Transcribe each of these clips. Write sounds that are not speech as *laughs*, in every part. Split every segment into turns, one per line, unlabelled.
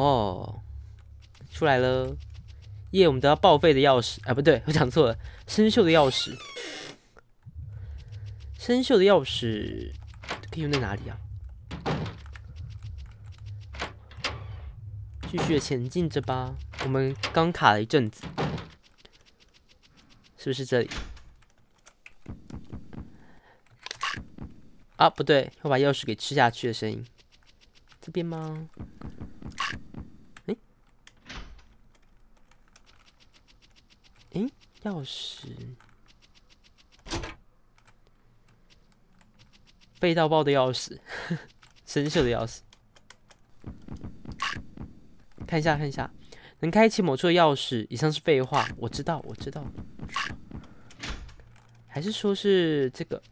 哦，出来了！耶，我们得到报废的钥匙啊，不对，*laughs* 我讲错了，生锈的钥匙。生锈的钥匙可以用在哪里啊？继续的前进着吧，我们刚卡了一阵子，是不是这里？啊，不对，我把钥匙给吃下去的声音，这边吗？钥匙，被盗包的钥匙，生 *laughs* 锈的钥匙。看一下，看一下，能开启某处的钥匙。以上是废话，我知道，我知道。还是说是这个？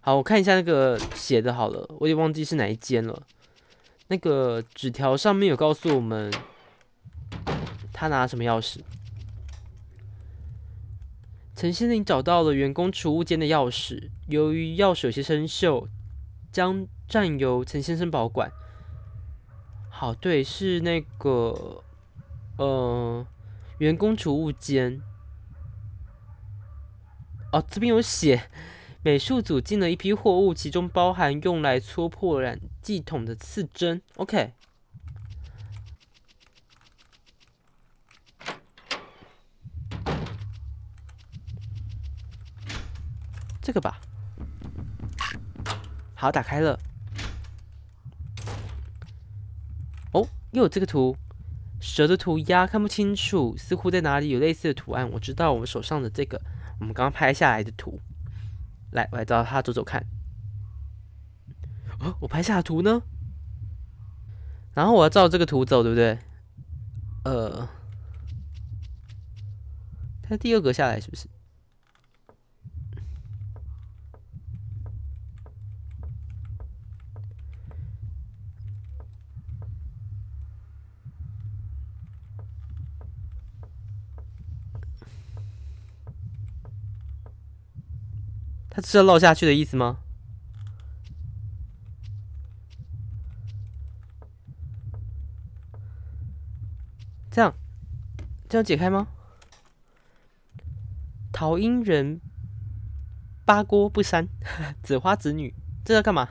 好，我看一下那个写的好了，我也忘记是哪一间了。那个纸条上面有告诉我们。他拿什么钥匙？陈先生找到了员工储物间的钥匙，由于钥匙有些生锈，将暂由陈先生保管。好，对，是那个，呃，员工储物间。哦，这边有写，美术组进了一批货物，其中包含用来搓破染剂桶的刺针。OK。这个吧，好，打开了。哦，又有这个图，蛇的涂鸦看不清楚，似乎在哪里有类似的图案。我知道我们手上的这个，我们刚拍下来的图，来，我来照它走走看。哦，我拍下的图呢？然后我要照这个图走，对不对？呃，它第二个下来是不是？他知道漏下去的意思吗？这样，这样解开吗？桃英人，八锅不三，*laughs* 紫花子女，这在干嘛？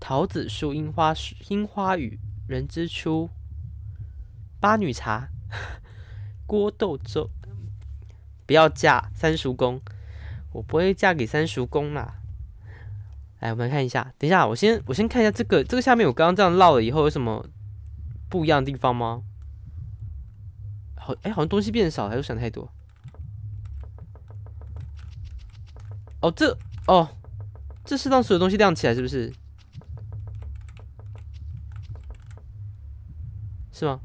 桃子树，樱花树，樱花雨，人之初，八女茶，*laughs* 锅豆粥，不要嫁三叔公。我不会嫁给三叔公啦！来，我们看一下，等一下，我先我先看一下这个这个下面，我刚刚这样绕了以后有什么不一样的地方吗？好，哎，好像东西变少，还是想太多？哦，这哦，这是让所有东西亮起来，是不是？是吗？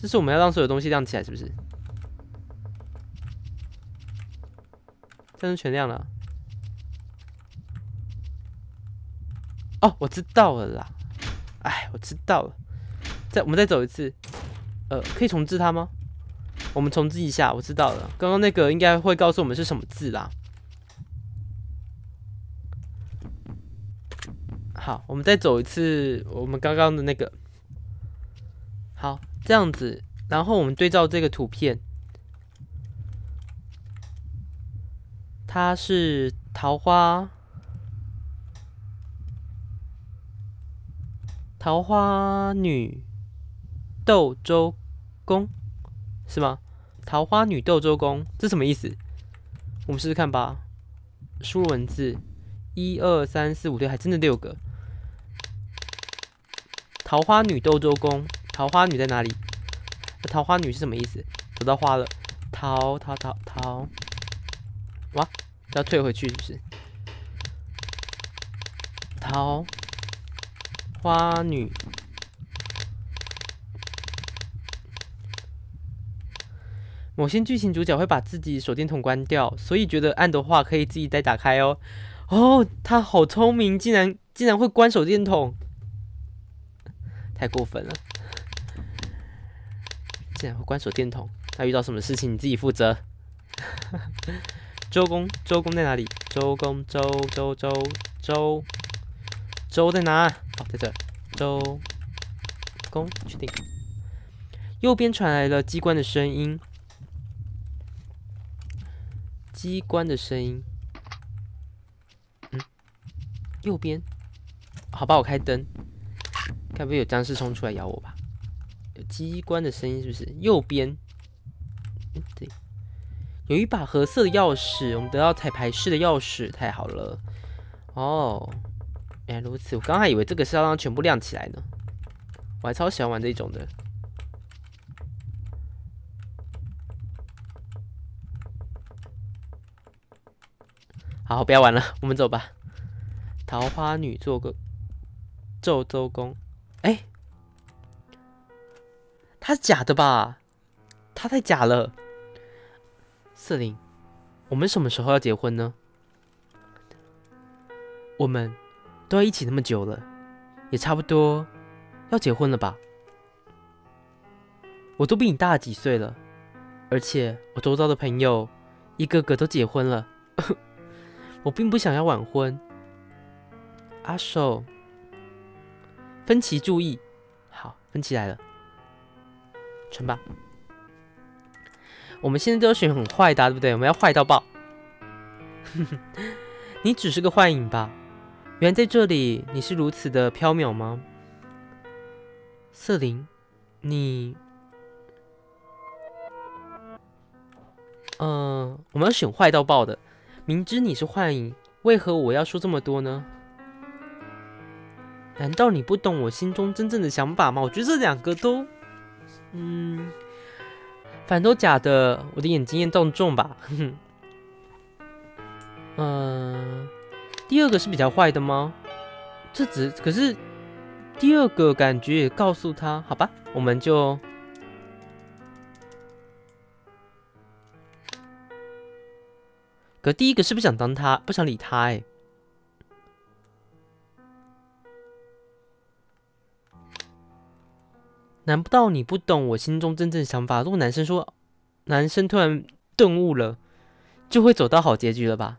这是我们要让所有东西亮起来，是不是？灯全亮了。哦，我知道了啦。哎，我知道了。再，我们再走一次。呃，可以重置它吗？我们重置一下。我知道了，刚刚那个应该会告诉我们是什么字啦。好，我们再走一次，我们刚刚的那个。好，这样子，然后我们对照这个图片。她是桃花，桃花女斗周公是吗？桃花女斗周公，这什么意思？我们试试看吧。输入文字，一二三四五六，还真的六个。桃花女斗周公，桃花女在哪里？桃花女是什么意思？找到花了，桃桃桃桃。哇，要退回去是？不是？桃花女，某些剧情主角会把自己手电筒关掉，所以觉得暗的话，可以自己再打开哦。哦，他好聪明，竟然竟然会关手电筒，太过分了！竟然会关手电筒，他遇到什么事情你自己负责。周公，周公在哪里？周公，周周周周，周在哪？哦，在这。周公，确定。右边传来了机关的声音，机关的声音。嗯，右边。好吧，我开灯。该不会有僵尸冲出来咬我吧？有机关的声音，是不是？右边。有一把褐色的钥匙，我们得到彩排室的钥匙，太好了！哦，原来如此，我刚还以为这个是要让全部亮起来呢。我还超喜欢玩这一种的。好，不要玩了，*laughs* 我们走吧。桃花女做个咒周公。哎，他是假的吧？他太假了。瑟琳，我们什么时候要结婚呢？我们都要一起那么久了，也差不多要结婚了吧？我都比你大几岁了，而且我周遭的朋友一个个都结婚了，*laughs* 我并不想要晚婚。阿寿，芬奇注意，好，芬奇来了，成吧。我们现在都要选很坏的，对不对？我们要坏到爆！*laughs* 你只是个幻影吧？原来在这里你是如此的飘渺吗？瑟琳，你……嗯，我们要选坏到爆的。明知你是幻影，为何我要说这么多呢？难道你不懂我心中真正的想法吗？我觉得这两个都……嗯。反正都假的，我的眼睛严重重吧，哼哼。嗯，第二个是比较坏的吗？这只可是第二个感觉也告诉他，好吧，我们就。可第一个是不想当他，不想理他，哎。难不到你不懂我心中真正想法？如果男生说，男生突然顿悟了，就会走到好结局了吧？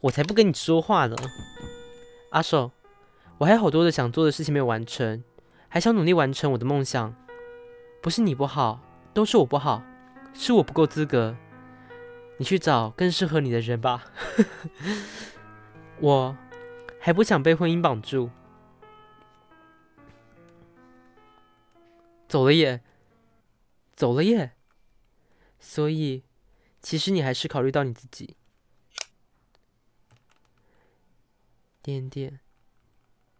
我才不跟你说话呢，阿寿，我还有好多的想做的事情没有完成，还想努力完成我的梦想。不是你不好，都是我不好，是我不够资格。你去找更适合你的人吧，*laughs* 我还不想被婚姻绑住。走了耶，走了耶。所以，其实你还是考虑到你自己。点点，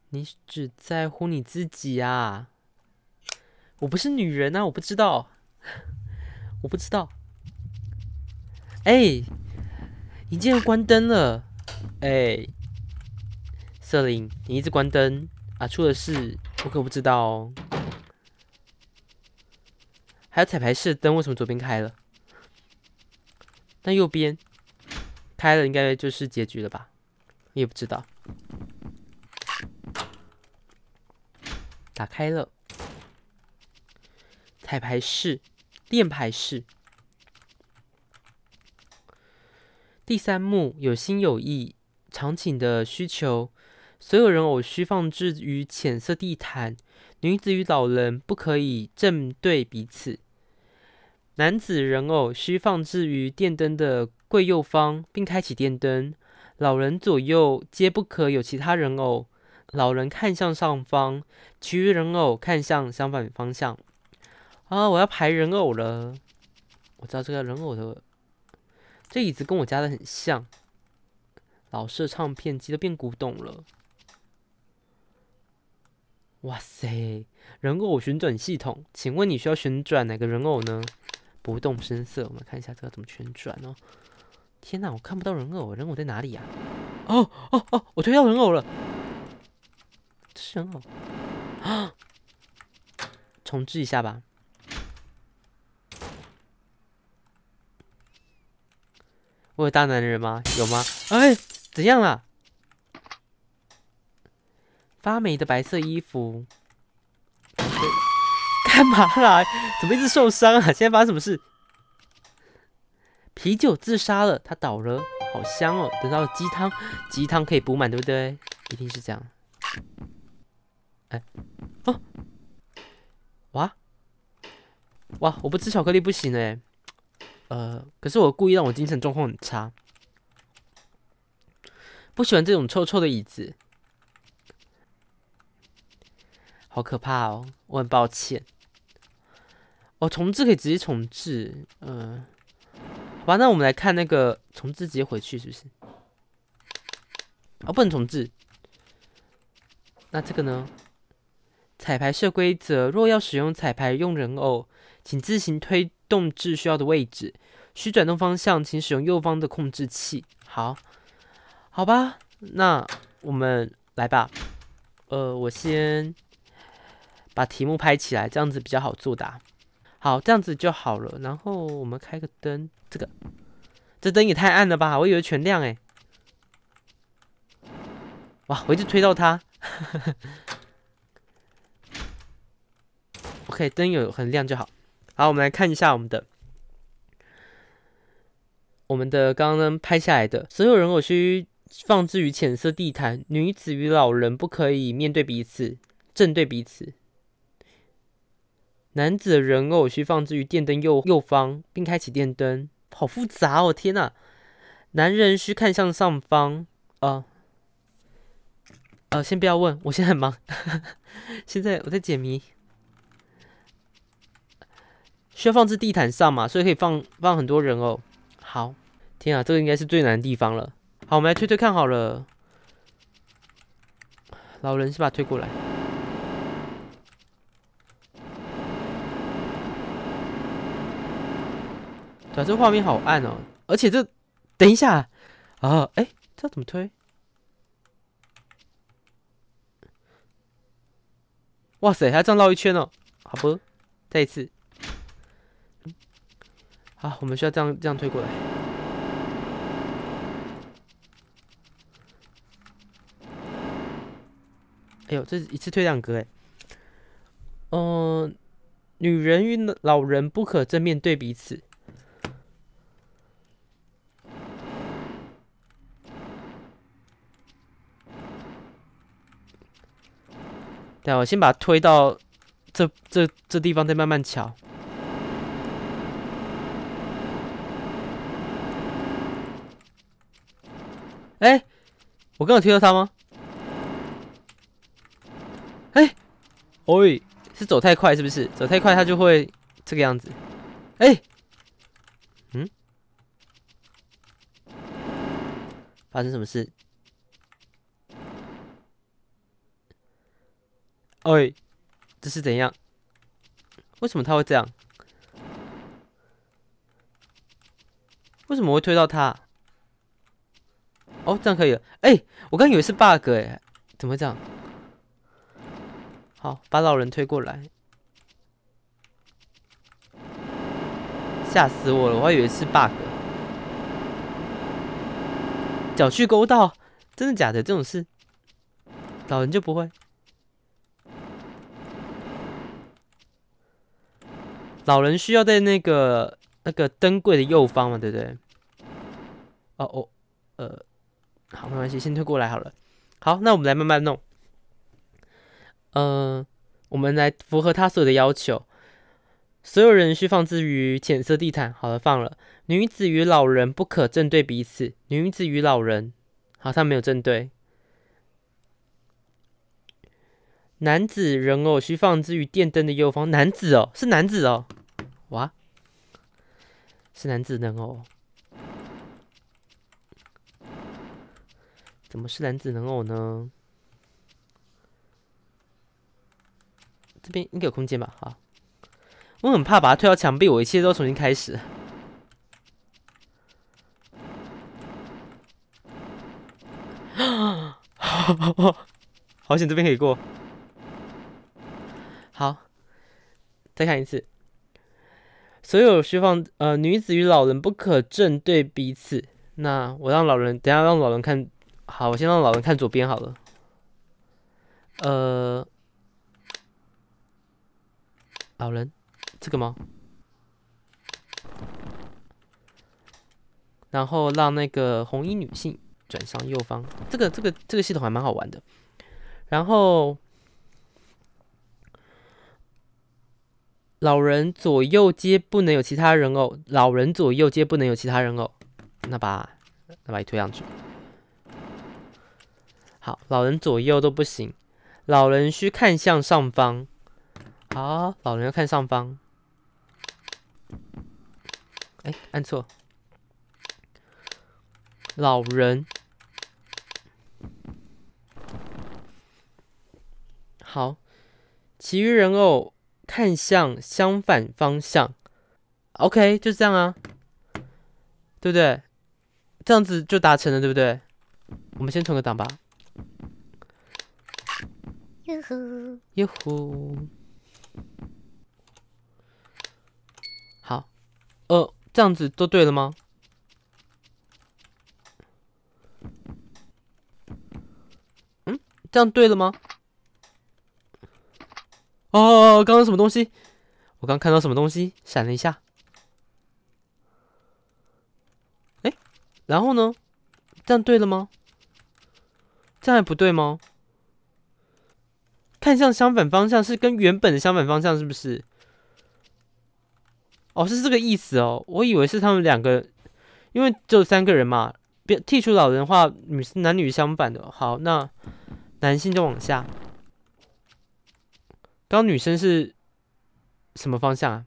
你只在乎你自己啊！我不是女人啊，我不知道，我不知道。哎，你竟然关灯了！哎，瑟琳，你一直关灯啊，出了事我可不知道哦。还有彩排室灯为什么左边开了？那右边开了，应该就是结局了吧？也不知道。打开了。彩排室，练排室。第三幕有心有意场景的需求，所有人偶需放置于浅色地毯。女子与老人不可以正对彼此，男子人偶需放置于电灯的柜右方，并开启电灯。老人左右皆不可有其他人偶，老人看向上方，其余人偶看向相反方向。啊！我要排人偶了。我知道这个人偶的这椅子跟我家的很像，老式唱片机都变古董了。哇塞，人偶旋转系统，请问你需要旋转哪个人偶呢？不动声色，我们看一下这个怎么旋转哦。天哪，我看不到人偶，人偶在哪里呀？哦哦哦，我推到人偶了，这是人偶啊！*gasps* 重置一下吧。我有大男人吗？有吗？哎，怎样了？发霉的白色衣服，*laughs* 干嘛啦？怎么一直受伤啊？现在发生什么事？啤酒自杀了，他倒了，好香哦！等到鸡汤，鸡汤可以补满，对不对？一定是这样。哎，哦，哇哇！我不吃巧克力不行哎，呃，可是我故意让我精神状况很差，不喜欢这种臭臭的椅子。好可怕哦，我很抱歉。哦，重置可以直接重置，嗯，吧，那我们来看那个重置直接回去是不是？啊，不能重置。那这个呢？彩排设规则：若要使用彩排用人偶，请自行推动至需要的位置。需转动方向，请使用右方的控制器。好，好吧，那我们来吧。呃，我先。把题目拍起来，这样子比较好作答。好，这样子就好了。然后我们开个灯，这个这灯也太暗了吧！我以为全亮哎。哇，我一直推到它。OK，灯有很亮就好。好，我们来看一下我们的我们的刚刚拍下来的。所有人偶需放置于浅色地毯，女子与老人不可以面对彼此，正对彼此。男子的人偶需放置于电灯右右方，并开启电灯。好复杂哦！天哪，男人需看向上方。哦，呃，先不要问，我现在很忙。*laughs* 现在我在解谜，需要放置地毯上嘛？所以可以放放很多人偶。好，天啊，这个应该是最难的地方了。好，我们来推推看好了。老人是吧？推过来。这画面好暗哦，而且这，等一下，啊，哎，这怎么推？哇塞，还要这样绕一圈哦，好不？再一次，好，我们需要这样这样推过来。哎呦，这是一次推两个哎。嗯，女人与老人不可正面对彼此。对，我先把它推到这、这、这地方，再慢慢敲。哎，我刚有推到它吗？哎，哦，是走太快是不是？走太快它就会这个样子。哎，嗯，发生什么事？哎，这是怎样？为什么他会这样？为什么会推到他？哦，这样可以了。哎，我刚以为是 bug 哎，怎么这样？好，把老人推过来，吓死我了！我还以为是 bug，脚去勾到，真的假的？这种事，老人就不会。老人需要在那个那个灯柜的右方嘛，对不对？哦哦，呃，好，没关系，先推过来好了。好，那我们来慢慢弄。呃，我们来符合他所有的要求。所有人需放置于浅色地毯。好了，放了。女子与老人不可正对彼此。女子与老人，好，像没有正对。男子人偶需放置于电灯的右方。男子哦，是男子哦。哇，是男子能偶？怎么是男子能偶呢？这边应该有空间吧？哈，我很怕把它推到墙壁，我一切都重新开始。啊！*laughs* 好险，这边可以过。好，再看一次。所有需放呃女子与老人不可正对彼此。那我让老人，等下让老人看好，我先让老人看左边好了。呃，老人这个吗？然后让那个红衣女性转向右方。这个这个这个系统还蛮好玩的。然后。老人左右皆不能有其他人偶。老人左右皆不能有其他人偶。那把那把一推上去。好，老人左右都不行。老人需看向上方。好，老人要看上方。哎，按错。老人。好，其余人偶。看向相反方向，OK，就是这样啊，对不对？这样子就达成了，对不对？我们先存个档吧。哟呼哟呼，好，呃，这样子都对了吗？嗯，这样对了吗？哦，刚刚什么东西？我刚看到什么东西闪了一下。哎，然后呢？这样对了吗？这样还不对吗？看向相反方向是跟原本的相反方向是不是？哦，是这个意思哦。我以为是他们两个，因为就三个人嘛。别剔除老人的话，女男女相反的。好，那男性就往下。刚女生是什么方向？啊？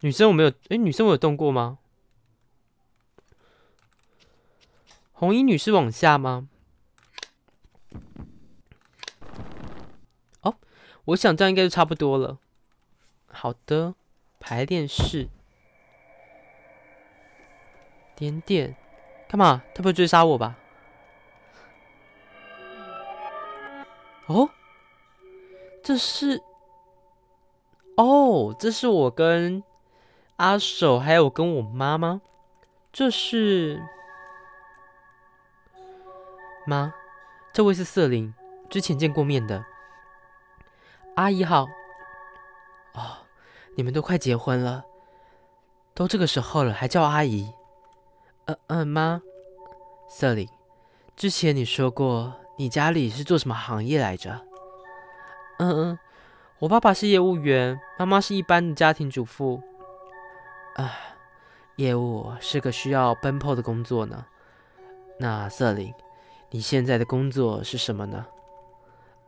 女生我没有，哎，女生我有动过吗？红衣女是往下吗？哦，我想这样应该就差不多了。好的，排练室，点点，干嘛？他不会追杀我吧？哦，这是，哦，这是我跟阿守，还有跟我妈吗？这是妈，这位是瑟琳，之前见过面的阿姨好，哦，你们都快结婚了，都这个时候了还叫阿姨，呃呃，妈，瑟琳，之前你说过。你家里是做什么行业来着？嗯嗯，我爸爸是业务员，妈妈是一般的家庭主妇。啊，业务是个需要奔波的工作呢。那瑟琳，你现在的工作是什么呢？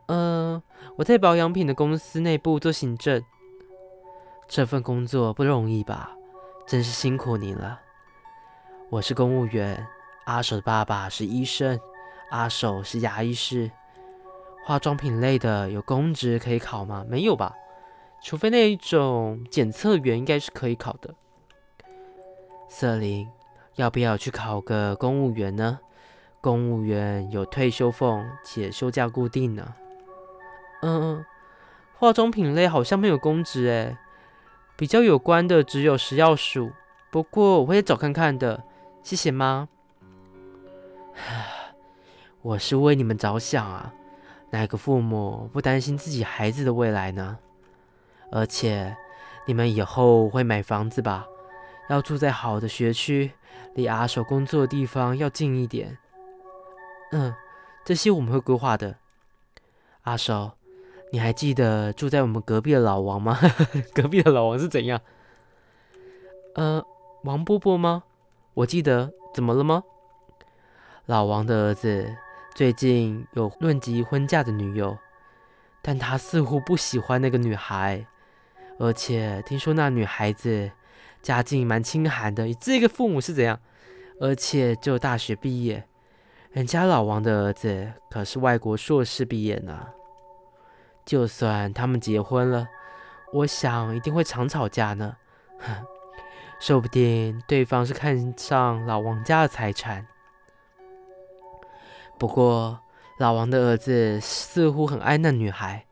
嗯，我在保养品的公司内部做行政。这份工作不容易吧？真是辛苦你了。我是公务员，阿舍的爸爸是医生。阿手是牙医师，化妆品类的有公职可以考吗？没有吧，除非那一种检测员应该是可以考的。瑟琳，要不要去考个公务员呢？公务员有退休俸且休假固定呢。嗯，化妆品类好像没有公职诶，比较有关的只有食药署，不过我会找看看的。谢谢妈。*sighs* 我是为你们着想啊，哪个父母不担心自己孩子的未来呢？而且你们以后会买房子吧？要住在好的学区，离阿手工作的地方要近一点。嗯，这些我们会规划的。阿手，你还记得住在我们隔壁的老王吗？*laughs* 隔壁的老王是怎样？呃，王伯伯吗？我记得，怎么了吗？老王的儿子。最近有论及婚嫁的女友，但他似乎不喜欢那个女孩，而且听说那女孩子家境蛮清寒的，这个父母是怎样？而且就大学毕业，人家老王的儿子可是外国硕士毕业呢。就算他们结婚了，我想一定会常吵架呢。*laughs* 说不定对方是看上老王家的财产。不过，老王的儿子似乎很爱那女孩，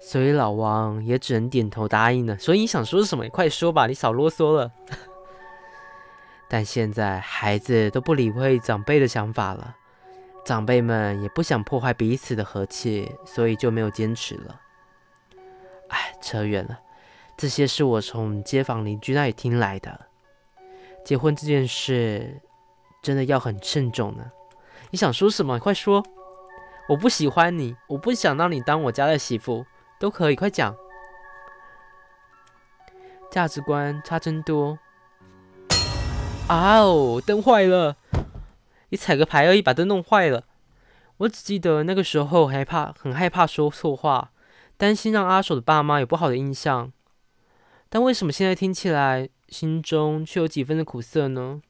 所以老王也只能点头答应了。所以你想说什么，你快说吧，你少啰嗦了。*laughs* 但现在孩子都不理会长辈的想法了，长辈们也不想破坏彼此的和气，所以就没有坚持了。哎，扯远了，这些是我从街坊邻居那里听来的。结婚这件事真的要很慎重呢。你想说什么？快说！我不喜欢你，我不想让你当我家的媳妇，都可以，快讲！价值观差真多。啊哦，灯坏了！你踩个牌，而已，把灯弄坏了。我只记得那个时候害怕，很害怕说错话，担心让阿守的爸妈有不好的印象。但为什么现在听起来，心中却有几分的苦涩呢？